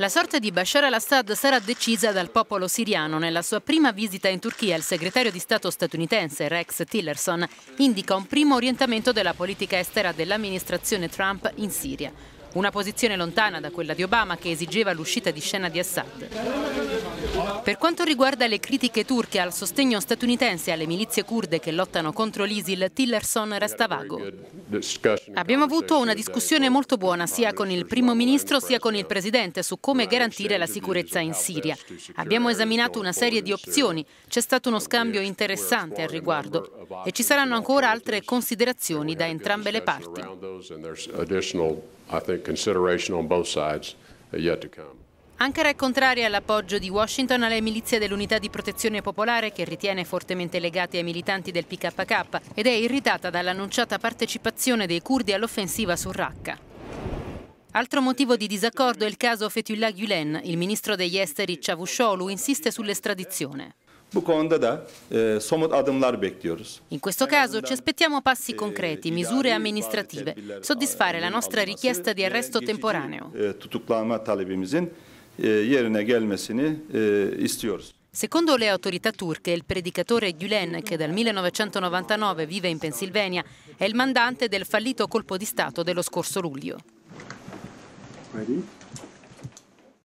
La sorte di Bashar al-Assad sarà decisa dal popolo siriano. Nella sua prima visita in Turchia, il segretario di Stato statunitense Rex Tillerson indica un primo orientamento della politica estera dell'amministrazione Trump in Siria. Una posizione lontana da quella di Obama che esigeva l'uscita di scena di Assad. Per quanto riguarda le critiche turche al sostegno statunitense alle milizie kurde che lottano contro l'ISIL, Tillerson resta vago. Abbiamo avuto una discussione molto buona sia con il primo ministro sia con il presidente su come garantire la sicurezza in Siria. Abbiamo esaminato una serie di opzioni, c'è stato uno scambio interessante al riguardo e ci saranno ancora altre considerazioni da entrambe le parti. I think consideration on both sides yet to come. Ankara è contraria all'appoggio di Washington alle milizie dell'Unità di Protezione Popolare che ritiene fortemente legate ai militanti del PKK ed è irritata dall'annunciata partecipazione dei curdi all'offensiva su Raqqa. Altro motivo di disaccordo è il caso Fethullah Gulen. Il ministro degli esteri Chavusholu insiste sull'estradizione. In questo caso ci aspettiamo passi concreti, misure amministrative, soddisfare la nostra richiesta di arresto temporaneo. Secondo le autorità turche, il predicatore Gülen, che dal 1999 vive in Pennsylvania, è il mandante del fallito colpo di Stato dello scorso luglio. Ready?